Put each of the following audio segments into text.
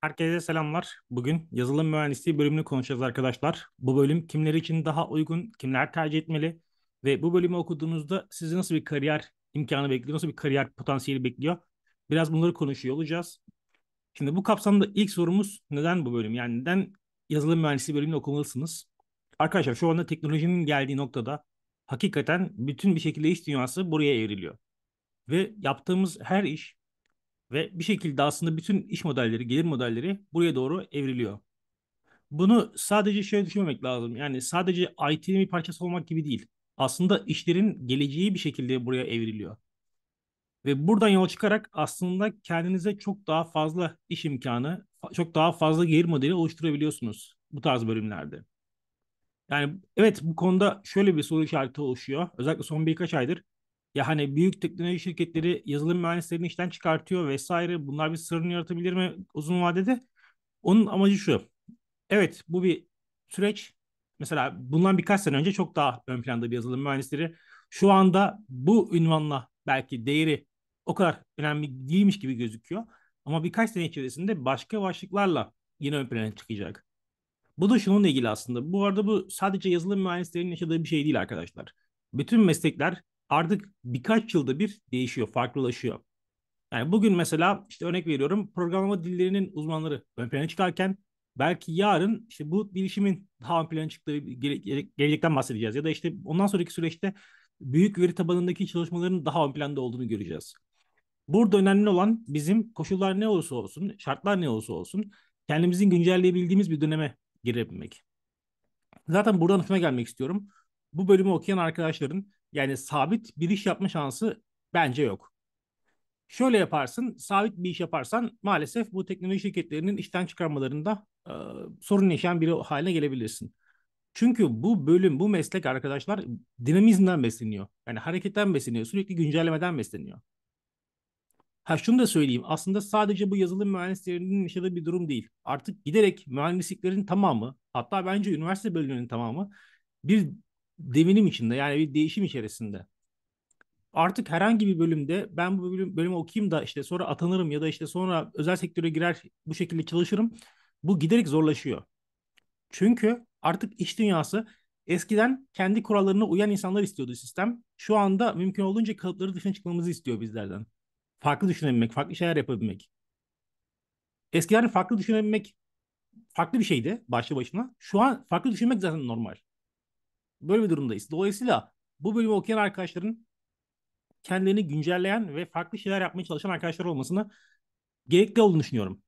Herkese selamlar. Bugün yazılım mühendisliği bölümünü konuşacağız arkadaşlar. Bu bölüm kimler için daha uygun, kimler tercih etmeli ve bu bölümü okuduğunuzda sizi nasıl bir kariyer imkanı bekliyor, nasıl bir kariyer potansiyeli bekliyor? Biraz bunları konuşuyor olacağız. Şimdi bu kapsamda ilk sorumuz neden bu bölüm? Yani neden yazılım mühendisliği bölümünü okumalısınız? Arkadaşlar şu anda teknolojinin geldiği noktada hakikaten bütün bir şekilde iş dünyası buraya evriliyor. Ve yaptığımız her iş ve bir şekilde aslında bütün iş modelleri, gelir modelleri buraya doğru evriliyor. Bunu sadece şöyle düşünmemek lazım. Yani sadece IT'nin bir parçası olmak gibi değil. Aslında işlerin geleceği bir şekilde buraya evriliyor. Ve buradan yola çıkarak aslında kendinize çok daha fazla iş imkanı, çok daha fazla gelir modeli oluşturabiliyorsunuz bu tarz bölümlerde. Yani evet bu konuda şöyle bir soru işareti oluşuyor. Özellikle son birkaç aydır ya hani büyük teknoloji şirketleri yazılım mühendislerini işten çıkartıyor vesaire. Bunlar bir sırrını yaratabilir mi uzun vadede? Onun amacı şu. Evet bu bir süreç. Mesela bundan birkaç sene önce çok daha ön planda bir yazılım mühendisleri. Şu anda bu ünvanla belki değeri o kadar önemli değilmiş gibi gözüküyor. Ama birkaç sene içerisinde başka başlıklarla yine ön plana çıkacak. Bu da şununla ilgili aslında. Bu arada bu sadece yazılım mühendislerinin yaşadığı bir şey değil arkadaşlar. Bütün meslekler artık birkaç yılda bir değişiyor, farklılaşıyor. Yani bugün mesela işte örnek veriyorum programlama dillerinin uzmanları ön plana çıkarken belki yarın işte bu bilişimin daha ön plana çıktığı gele, gelecekten bahsedeceğiz. Ya da işte ondan sonraki süreçte büyük veri tabanındaki çalışmaların daha ön planda olduğunu göreceğiz. Burada önemli olan bizim koşullar ne olursa olsun, şartlar ne olursa olsun kendimizin güncelleyebildiğimiz bir döneme girebilmek. Zaten buradan hıfına gelmek istiyorum. Bu bölümü okuyan arkadaşların yani sabit bir iş yapma şansı bence yok. Şöyle yaparsın, sabit bir iş yaparsan maalesef bu teknoloji şirketlerinin işten çıkarmalarında e, sorun yaşayan biri haline gelebilirsin. Çünkü bu bölüm, bu meslek arkadaşlar dinamizmden besleniyor. Yani hareketten besleniyor, sürekli güncellemeden besleniyor. Ha şunu da söyleyeyim. Aslında sadece bu yazılım mühendislerinin yaşadığı bir durum değil. Artık giderek mühendisliklerin tamamı, hatta bence üniversite bölümlerinin tamamı bir devinim içinde yani bir değişim içerisinde. Artık herhangi bir bölümde ben bu bölüm, bölümü okuyayım da işte sonra atanırım ya da işte sonra özel sektöre girer bu şekilde çalışırım. Bu giderek zorlaşıyor. Çünkü artık iş dünyası eskiden kendi kurallarına uyan insanlar istiyordu sistem. Şu anda mümkün olduğunca kalıpları dışına çıkmamızı istiyor bizlerden. Farklı düşünebilmek, farklı şeyler yapabilmek. Eskiden farklı düşünebilmek farklı bir şeydi başlı başına. Şu an farklı düşünmek zaten normal. Böyle bir durumdayız. Dolayısıyla bu bölümü okuyan arkadaşların kendilerini güncelleyen ve farklı şeyler yapmaya çalışan arkadaşlar olmasını gerekli olduğunu düşünüyorum.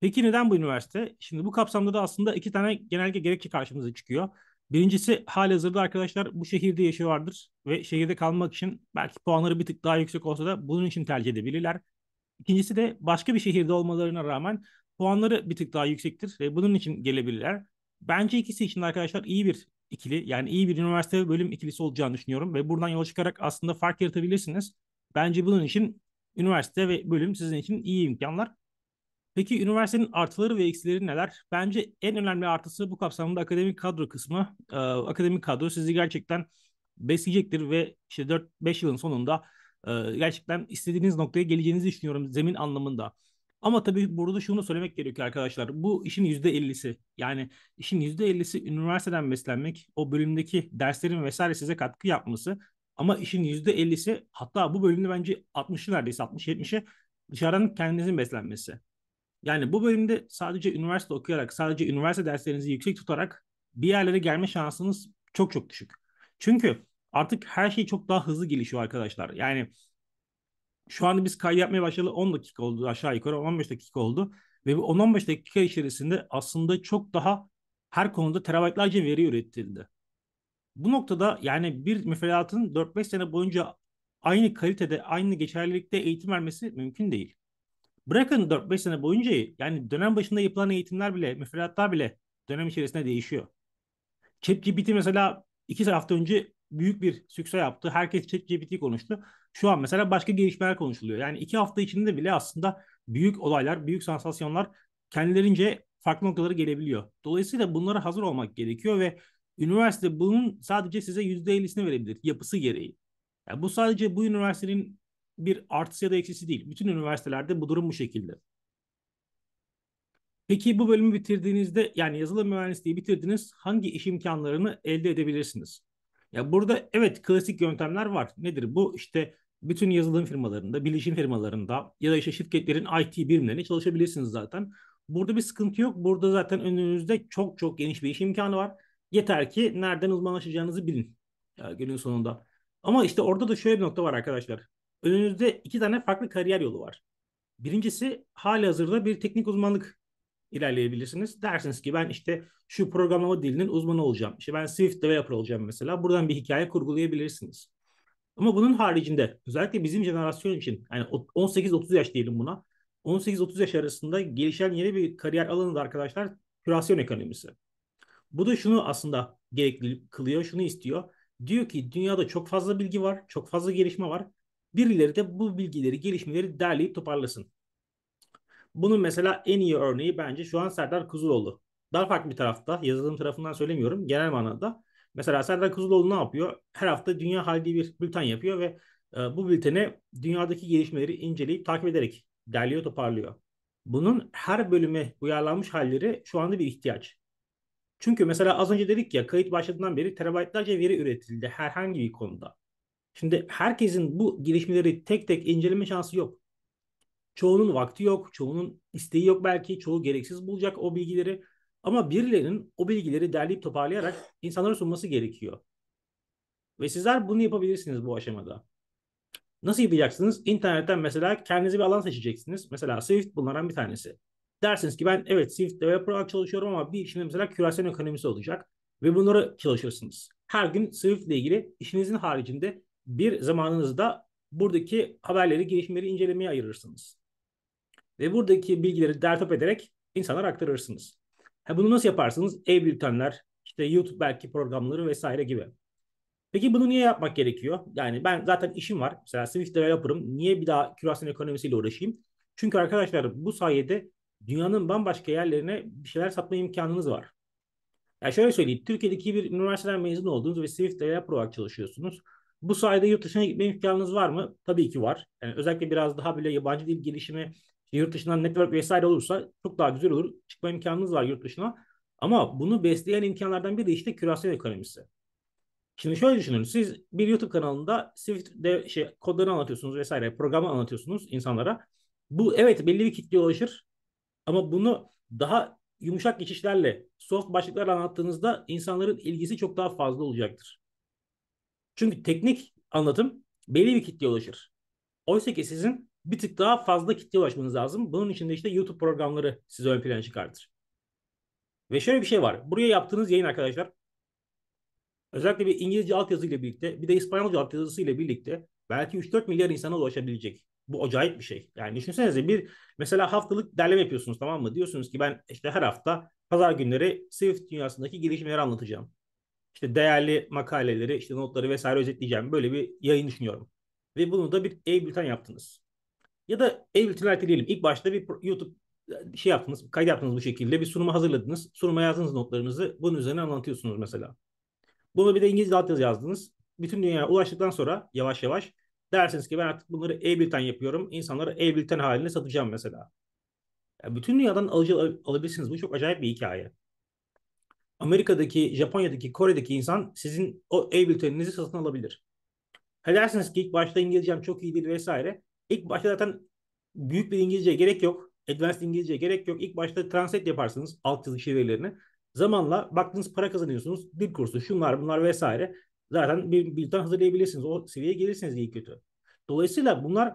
Peki neden bu üniversite? Şimdi bu kapsamda da aslında iki tane genelge gerekçe karşımıza çıkıyor. Birincisi halihazırda arkadaşlar bu şehirde yaşıyorlardır ve şehirde kalmak için belki puanları bir tık daha yüksek olsa da bunun için tercih edebilirler. İkincisi de başka bir şehirde olmalarına rağmen puanları bir tık daha yüksektir ve bunun için gelebilirler. Bence ikisi için de arkadaşlar iyi bir ikili yani iyi bir üniversite bölüm ikilisi olacağını düşünüyorum ve buradan yola çıkarak aslında fark yaratabilirsiniz. Bence bunun için üniversite ve bölüm sizin için iyi imkanlar. Peki üniversitenin artıları ve eksileri neler? Bence en önemli artısı bu kapsamda akademik kadro kısmı. Ee, akademik kadro sizi gerçekten besleyecektir ve işte 4-5 yılın sonunda e, gerçekten istediğiniz noktaya geleceğinizi düşünüyorum zemin anlamında. Ama tabii burada şunu söylemek gerekiyor arkadaşlar. Bu işin %50'si. Yani işin %50'si üniversiteden beslenmek, o bölümdeki derslerin vesaire size katkı yapması. Ama işin %50'si hatta bu bölümde bence 60'ı neredeyse 60-70'i dışarıdan kendinizin beslenmesi. Yani bu bölümde sadece üniversite okuyarak, sadece üniversite derslerinizi yüksek tutarak bir yerlere gelme şansınız çok çok düşük. Çünkü artık her şey çok daha hızlı gelişiyor arkadaşlar. Yani şu anda biz kaydı yapmaya başladı 10 dakika oldu aşağı yukarı 15 dakika oldu. Ve bu 10-15 dakika içerisinde aslında çok daha her konuda terabaytlarca veri üretildi. Bu noktada yani bir müfredatın 4-5 sene boyunca aynı kalitede, aynı geçerlilikte eğitim vermesi mümkün değil. Bırakın 4-5 sene boyunca yani dönem başında yapılan eğitimler bile, müfredatlar bile dönem içerisinde değişiyor. ChatGPT mesela 2 hafta önce büyük bir sükse yaptı. Herkes ChatGPT konuştu. Şu an mesela başka gelişmeler konuşuluyor. Yani iki hafta içinde bile aslında büyük olaylar, büyük sansasyonlar kendilerince farklı noktalara gelebiliyor. Dolayısıyla bunlara hazır olmak gerekiyor ve üniversite bunun sadece size %50'sini verebilir yapısı gereği. Yani bu sadece bu üniversitenin bir artısı ya da eksisi değil. Bütün üniversitelerde bu durum bu şekilde. Peki bu bölümü bitirdiğinizde yani yazılım mühendisliği bitirdiniz hangi iş imkanlarını elde edebilirsiniz? Ya burada evet klasik yöntemler var. Nedir bu? İşte bütün yazılım firmalarında, bilişim firmalarında ya da işte şirketlerin IT birimlerine çalışabilirsiniz zaten. Burada bir sıkıntı yok. Burada zaten önünüzde çok çok geniş bir iş imkanı var. Yeter ki nereden uzmanlaşacağınızı bilin ya, günün sonunda. Ama işte orada da şöyle bir nokta var arkadaşlar. Önünüzde iki tane farklı kariyer yolu var. Birincisi hali hazırda bir teknik uzmanlık ilerleyebilirsiniz. Dersiniz ki ben işte şu programlama dilinin uzmanı olacağım. İşte ben Swift developer olacağım mesela. Buradan bir hikaye kurgulayabilirsiniz. Ama bunun haricinde özellikle bizim jenerasyon için yani 18-30 yaş diyelim buna. 18-30 yaş arasında gelişen yeni bir kariyer alanı da arkadaşlar kürasyon ekonomisi. Bu da şunu aslında gerekli kılıyor, şunu istiyor. Diyor ki dünyada çok fazla bilgi var, çok fazla gelişme var. Birileri de bu bilgileri, gelişmeleri derleyip toparlasın. Bunun mesela en iyi örneği bence şu an Serdar Kuzuloğlu. Daha farklı bir tarafta, yazılım tarafından söylemiyorum, genel manada. Mesela Serdar Kuzuloğlu ne yapıyor? Her hafta Dünya Hali bir bülten yapıyor ve e, bu bültene dünyadaki gelişmeleri inceleyip takip ederek derliyor toparlıyor. Bunun her bölüme uyarlanmış halleri şu anda bir ihtiyaç. Çünkü mesela az önce dedik ya kayıt başladığından beri terabaytlarca veri üretildi herhangi bir konuda. Şimdi herkesin bu gelişmeleri tek tek inceleme şansı yok. Çoğunun vakti yok, çoğunun isteği yok belki, çoğu gereksiz bulacak o bilgileri. Ama birilerinin o bilgileri derleyip toparlayarak insanlara sunması gerekiyor. Ve sizler bunu yapabilirsiniz bu aşamada. Nasıl yapacaksınız? İnternetten mesela kendinize bir alan seçeceksiniz. Mesela Swift bunlardan bir tanesi. Dersiniz ki ben evet Swift developer olarak çalışıyorum ama bir işimde mesela kürasyon ekonomisi olacak. Ve bunları çalışırsınız. Her gün Swift ile ilgili işinizin haricinde bir zamanınızda buradaki haberleri, gelişmeleri incelemeye ayırırsınız. Ve buradaki bilgileri dertop ederek insanlara aktarırsınız. Ha, bunu nasıl yaparsınız? E-bültenler, işte YouTube belki programları vesaire gibi. Peki bunu niye yapmak gerekiyor? Yani ben zaten işim var. Mesela Swift developer'ım. Niye bir daha kürasyon ekonomisiyle uğraşayım? Çünkü arkadaşlar bu sayede dünyanın bambaşka yerlerine bir şeyler satma imkanınız var. Yani şöyle söyleyeyim. Türkiye'deki bir üniversiteden mezun olduğunuz ve Swift Developer olarak çalışıyorsunuz. Bu sayede yurt dışına gitme imkanınız var mı? Tabii ki var. Yani özellikle biraz daha böyle yabancı dil gelişimi yurt dışından network vesaire olursa çok daha güzel olur. Çıkma imkanınız var yurt dışına. Ama bunu besleyen imkanlardan biri de işte kürasyon ekonomisi. Şimdi şöyle düşünün. Siz bir YouTube kanalında Swift şey, kodlarını anlatıyorsunuz vesaire. Programı anlatıyorsunuz insanlara. Bu evet belli bir kitleye ulaşır. Ama bunu daha yumuşak geçişlerle, soft başlıklar anlattığınızda insanların ilgisi çok daha fazla olacaktır. Çünkü teknik anlatım belli bir kitleye ulaşır. Oysa ki sizin bir tık daha fazla kitleye ulaşmanız lazım. Bunun için de işte YouTube programları sizi ön plana çıkartır. Ve şöyle bir şey var. Buraya yaptığınız yayın arkadaşlar özellikle bir İngilizce altyazı ile birlikte bir de İspanyolca altyazısı ile birlikte belki 3-4 milyar insana ulaşabilecek. Bu acayip bir şey. Yani düşünsenize bir mesela haftalık derleme yapıyorsunuz tamam mı? Diyorsunuz ki ben işte her hafta pazar günleri Swift dünyasındaki gelişmeleri anlatacağım. İşte değerli makaleleri, işte notları vesaire özetleyeceğim. Böyle bir yayın düşünüyorum. Ve bunu da bir e-bülten yaptınız. Ya da Ableton Lite diyelim. İlk başta bir YouTube e, şey yaptınız, kayıt yaptınız bu şekilde. Bir sunuma hazırladınız. Sunuma yazdığınız notlarınızı. Bunun üzerine anlatıyorsunuz mesela. Bunu bir de İngilizce altyazı yazdınız. Bütün dünyaya ulaştıktan sonra yavaş yavaş dersiniz ki ben artık bunları Ableton yapıyorum. İnsanlara Ableton haline satacağım mesela. Yani bütün dünyadan alıcı al alabilirsiniz. Bu çok acayip bir hikaye. Amerika'daki, Japonya'daki, Kore'deki insan sizin o Ableton'inizi satın alabilir. Ha dersiniz ki ilk başta İngilizcem çok iyi değil vesaire. İlk başta zaten büyük bir İngilizce gerek yok. Advanced İngilizce gerek yok. İlk başta translate yaparsınız alt çizgi verilerini. Zamanla baktınız para kazanıyorsunuz. Dil kursu şunlar bunlar vesaire. Zaten bir, bir hazırlayabilirsiniz. O seviyeye gelirsiniz iyi kötü. Dolayısıyla bunlar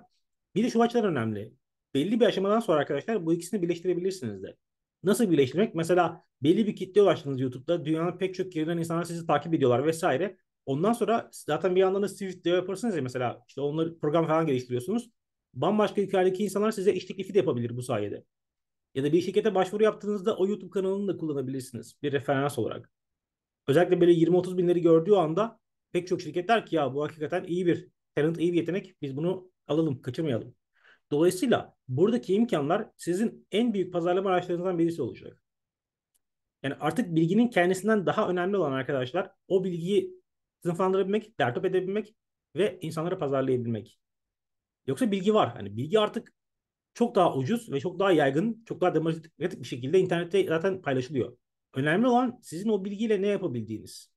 bir de şu açıdan önemli. Belli bir aşamadan sonra arkadaşlar bu ikisini birleştirebilirsiniz de. Nasıl birleştirmek? Mesela belli bir kitle ulaştınız YouTube'da. Dünyanın pek çok yerinden insanlar sizi takip ediyorlar vesaire. Ondan sonra zaten bir yandan da Swift developer'sınız ya mesela işte onları program falan geliştiriyorsunuz. Bambaşka ülkelerdeki insanlar size iş teklifi de yapabilir bu sayede. Ya da bir şirkete başvuru yaptığınızda o YouTube kanalını da kullanabilirsiniz bir referans olarak. Özellikle böyle 20-30 binleri gördüğü anda pek çok şirketler ki ya bu hakikaten iyi bir talent, iyi bir yetenek. Biz bunu alalım, kaçırmayalım. Dolayısıyla buradaki imkanlar sizin en büyük pazarlama araçlarınızdan birisi olacak. Yani artık bilginin kendisinden daha önemli olan arkadaşlar o bilgiyi sınıflandırabilmek, dertop edebilmek ve insanlara pazarlayabilmek. Yoksa bilgi var. Hani bilgi artık çok daha ucuz ve çok daha yaygın, çok daha demokratik bir şekilde internette zaten paylaşılıyor. Önemli olan sizin o bilgiyle ne yapabildiğiniz.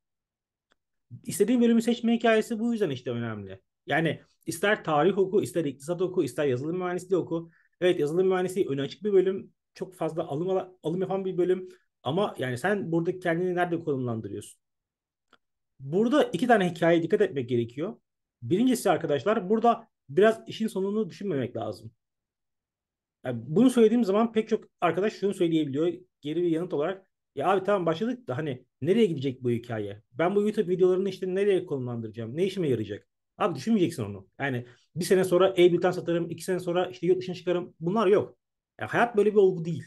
İstediğin bölümü seçme hikayesi bu yüzden işte önemli. Yani ister tarih oku, ister iktisat oku, ister yazılım mühendisliği oku. Evet yazılım mühendisliği öne açık bir bölüm. Çok fazla alım, alım yapan bir bölüm. Ama yani sen burada kendini nerede konumlandırıyorsun? Burada iki tane hikayeye dikkat etmek gerekiyor. Birincisi arkadaşlar burada biraz işin sonunu düşünmemek lazım. Yani bunu söylediğim zaman pek çok arkadaş şunu söyleyebiliyor. Geri bir yanıt olarak ya abi tamam başladık da hani nereye gidecek bu hikaye? Ben bu YouTube videolarını işte nereye konumlandıracağım? Ne işime yarayacak? Abi düşünmeyeceksin onu. Yani bir sene sonra e-bülten satarım, iki sene sonra işte yurt dışına çıkarım. Bunlar yok. Yani hayat böyle bir olgu değil.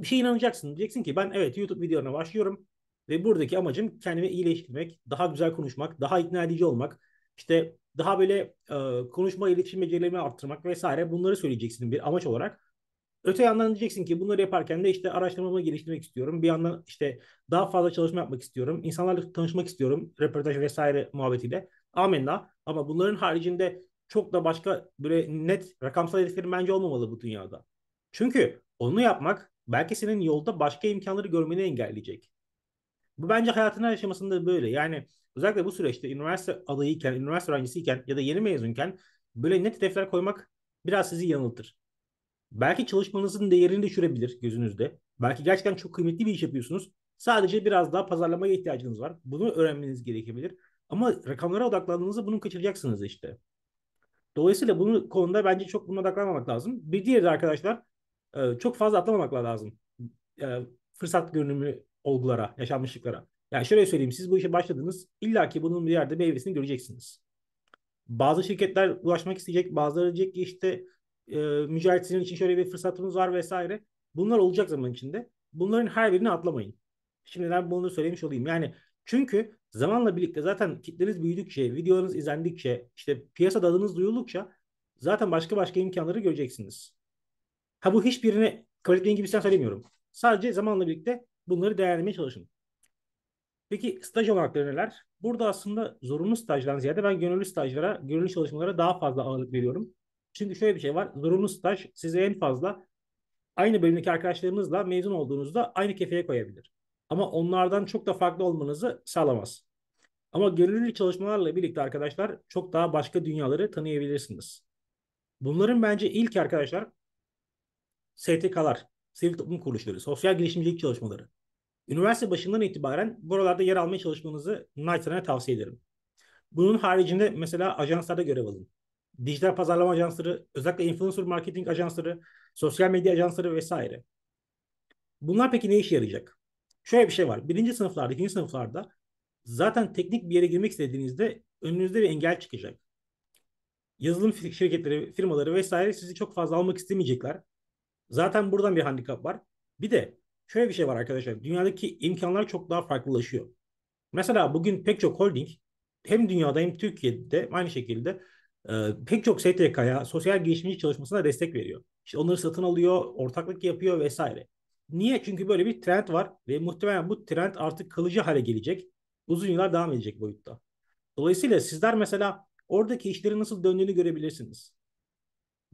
Bir şey inanacaksın. Diyeceksin ki ben evet YouTube videolarına başlıyorum ve buradaki amacım kendimi iyileştirmek, daha güzel konuşmak, daha ikna edici olmak, işte daha böyle e, konuşma, iletişim becerilerimi arttırmak vesaire bunları söyleyeceksin bir amaç olarak. Öte yandan diyeceksin ki bunları yaparken de işte araştırmamı geliştirmek istiyorum. Bir yandan işte daha fazla çalışma yapmak istiyorum. İnsanlarla tanışmak istiyorum. Röportaj vesaire muhabbetiyle. Amenna. Ama bunların haricinde çok da başka böyle net rakamsal hedeflerin bence olmamalı bu dünyada. Çünkü onu yapmak belki senin yolda başka imkanları görmeni engelleyecek. Bu bence hayatın her aşamasında böyle. Yani özellikle bu süreçte üniversite adayıyken, üniversite öğrencisiyken ya da yeni mezunken böyle net hedefler koymak biraz sizi yanıltır. Belki çalışmanızın değerini düşürebilir gözünüzde. Belki gerçekten çok kıymetli bir iş yapıyorsunuz. Sadece biraz daha pazarlamaya ihtiyacınız var. Bunu öğrenmeniz gerekebilir. Ama rakamlara odaklandığınızda bunu kaçıracaksınız işte. Dolayısıyla bunun konuda bence çok buna odaklanmamak lazım. Bir diğeri de arkadaşlar e, çok fazla atlamamak lazım. E, fırsat görünümü olgulara, yaşanmışlıklara. Yani şöyle söyleyeyim siz bu işe başladınız. İlla ki bunun bir yerde meyvesini göreceksiniz. Bazı şirketler ulaşmak isteyecek. Bazıları diyecek ki işte e, mücahit sizin için şöyle bir fırsatımız var vesaire. Bunlar olacak zaman içinde. Bunların her birini atlamayın. Şimdiden bunu söylemiş olayım. Yani çünkü zamanla birlikte zaten kitleniz büyüdükçe, videolarınız izlendikçe, işte piyasa adınız duyuldukça zaten başka başka imkanları göreceksiniz. Ha bu hiçbirine Kavalitli'nin gibi sen şey söylemiyorum. Sadece zamanla birlikte Bunları değerlemeye çalışın. Peki staj olanakları neler? Burada aslında zorunlu stajdan ziyade ben gönüllü stajlara, gönüllü çalışmalara daha fazla ağırlık veriyorum. Çünkü şöyle bir şey var. Zorunlu staj size en fazla aynı bölümdeki arkadaşlarınızla mezun olduğunuzda aynı kefeye koyabilir. Ama onlardan çok da farklı olmanızı sağlamaz. Ama gönüllü çalışmalarla birlikte arkadaşlar çok daha başka dünyaları tanıyabilirsiniz. Bunların bence ilk arkadaşlar STK'lar sivil toplum kuruluşları, sosyal girişimcilik çalışmaları. Üniversite başından itibaren buralarda yer almaya çalışmanızı naçizane tavsiye ederim. Bunun haricinde mesela ajanslarda görev alın. Dijital pazarlama ajansları, özellikle influencer marketing ajansları, sosyal medya ajansları vesaire. Bunlar peki ne işe yarayacak? Şöyle bir şey var. Birinci sınıflarda, ikinci sınıflarda zaten teknik bir yere girmek istediğinizde önünüzde bir engel çıkacak. Yazılım şirketleri, firmaları vesaire sizi çok fazla almak istemeyecekler. Zaten buradan bir handikap var. Bir de şöyle bir şey var arkadaşlar. Dünyadaki imkanlar çok daha farklılaşıyor. Mesela bugün pek çok holding hem dünyada hem Türkiye'de aynı şekilde e, pek çok STK'ya sosyal girişimci çalışmasına destek veriyor. İşte onları satın alıyor, ortaklık yapıyor vesaire. Niye? Çünkü böyle bir trend var ve muhtemelen bu trend artık kalıcı hale gelecek. Uzun yıllar devam edecek boyutta. Dolayısıyla sizler mesela oradaki işlerin nasıl döndüğünü görebilirsiniz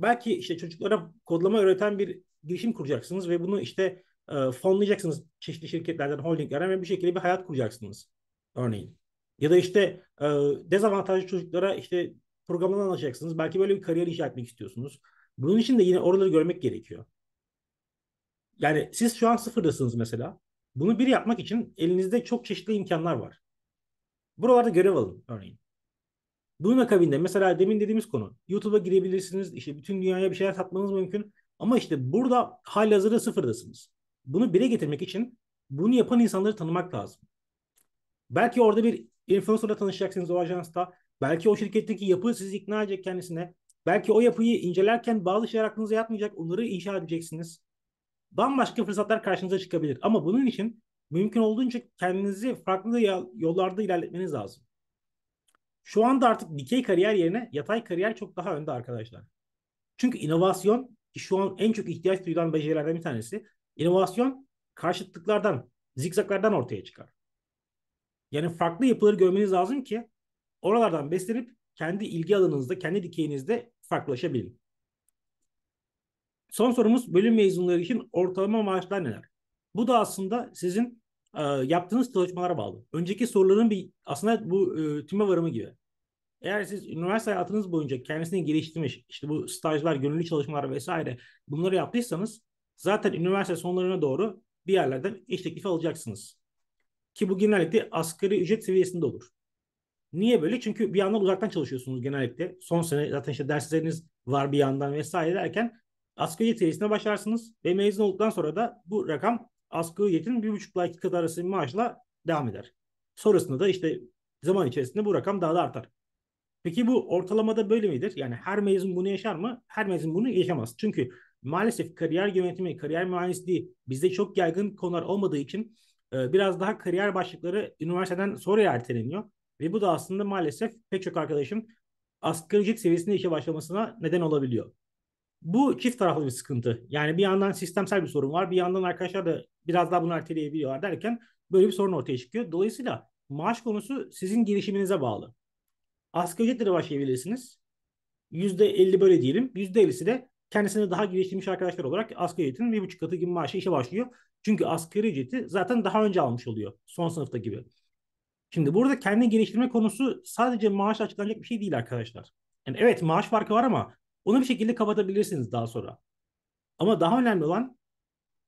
belki işte çocuklara kodlama öğreten bir girişim kuracaksınız ve bunu işte e, fonlayacaksınız çeşitli şirketlerden, holdinglerden ve bir şekilde bir hayat kuracaksınız örneğin. Ya da işte e, dezavantajlı çocuklara işte programdan anlaşacaksınız. Belki böyle bir kariyer inşa etmek istiyorsunuz. Bunun için de yine oraları görmek gerekiyor. Yani siz şu an sıfırdasınız mesela. Bunu bir yapmak için elinizde çok çeşitli imkanlar var. Buralarda görev alın örneğin. Bunun akabinde mesela demin dediğimiz konu YouTube'a girebilirsiniz. İşte bütün dünyaya bir şeyler satmanız mümkün. Ama işte burada hazırda sıfırdasınız. Bunu bire getirmek için bunu yapan insanları tanımak lazım. Belki orada bir influencerla tanışacaksınız o ajansta. Belki o şirketteki yapı sizi ikna edecek kendisine. Belki o yapıyı incelerken bazı şeyler aklınıza yatmayacak. Onları inşa edeceksiniz. Bambaşka fırsatlar karşınıza çıkabilir. Ama bunun için mümkün olduğunca kendinizi farklı yollarda ilerletmeniz lazım. Şu anda artık dikey kariyer yerine yatay kariyer çok daha önde arkadaşlar. Çünkü inovasyon şu an en çok ihtiyaç duyulan becerilerden bir tanesi. İnovasyon karşıtlıklardan, zikzaklardan ortaya çıkar. Yani farklı yapıları görmeniz lazım ki oralardan beslenip kendi ilgi alanınızda, kendi dikeyinizde farklılaşabilin. Son sorumuz bölüm mezunları için ortalama maaşlar neler? Bu da aslında sizin e, yaptığınız çalışmalara bağlı. Önceki soruların bir aslında bu e, tüme varımı gibi. Eğer siz üniversite hayatınız boyunca kendisini geliştirmiş, işte bu stajlar, gönüllü çalışmalar vesaire bunları yaptıysanız zaten üniversite sonlarına doğru bir yerlerden iş teklifi alacaksınız. Ki bu genellikle asgari ücret seviyesinde olur. Niye böyle? Çünkü bir yandan uzaktan çalışıyorsunuz genellikle. Son sene zaten işte dersleriniz var bir yandan vesaire derken asgari ücret seviyesine başlarsınız ve mezun olduktan sonra da bu rakam asgari ücretin 1,5 ile 2 kat arası maaşla devam eder. Sonrasında da işte zaman içerisinde bu rakam daha da artar. Peki bu ortalamada böyle midir? Yani her mezun bunu yaşar mı? Her mezun bunu yaşamaz. Çünkü maalesef kariyer yönetimi, kariyer mühendisliği bizde çok yaygın konular olmadığı için e, biraz daha kariyer başlıkları üniversiteden sonra erteleniyor. Ve bu da aslında maalesef pek çok arkadaşın asgari ücret seviyesinde işe başlamasına neden olabiliyor bu çift taraflı bir sıkıntı. Yani bir yandan sistemsel bir sorun var. Bir yandan arkadaşlar da biraz daha bunu erteleyebiliyorlar derken böyle bir sorun ortaya çıkıyor. Dolayısıyla maaş konusu sizin girişiminize bağlı. Asgari ücretle başlayabilirsiniz. %50 böyle diyelim. %50'si de kendisine daha geliştirmiş arkadaşlar olarak asgari ücretin bir buçuk katı gibi maaşı işe başlıyor. Çünkü asgari ücreti zaten daha önce almış oluyor. Son sınıfta gibi. Şimdi burada kendi geliştirme konusu sadece maaş açıklanacak bir şey değil arkadaşlar. Yani evet maaş farkı var ama onu bir şekilde kapatabilirsiniz daha sonra. Ama daha önemli olan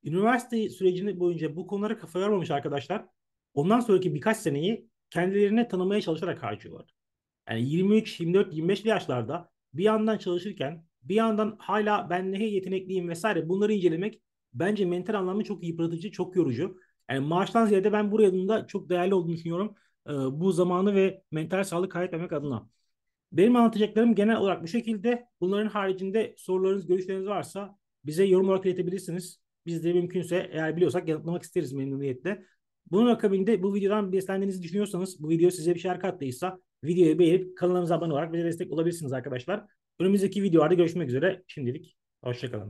üniversite sürecini boyunca bu konulara kafa yormamış arkadaşlar ondan sonraki birkaç seneyi kendilerine tanımaya çalışarak harcıyorlar. Yani 23, 24, 25 yaşlarda bir yandan çalışırken bir yandan hala ben neye yetenekliyim vesaire bunları incelemek bence mental anlamda çok yıpratıcı, çok yorucu. Yani maaştan ziyade ben buraya da çok değerli olduğunu düşünüyorum. Ee, bu zamanı ve mental sağlık kaybetmemek adına. Benim anlatacaklarım genel olarak bu şekilde. Bunların haricinde sorularınız, görüşleriniz varsa bize yorum olarak iletebilirsiniz. Biz de mümkünse eğer biliyorsak yanıtlamak isteriz memnuniyetle. Bunun akabinde bu videodan beslendiğinizi düşünüyorsanız, bu video size bir şeyler kattıysa videoyu beğenip kanalımıza abone olarak bize destek olabilirsiniz arkadaşlar. Önümüzdeki videolarda görüşmek üzere. Şimdilik hoşçakalın.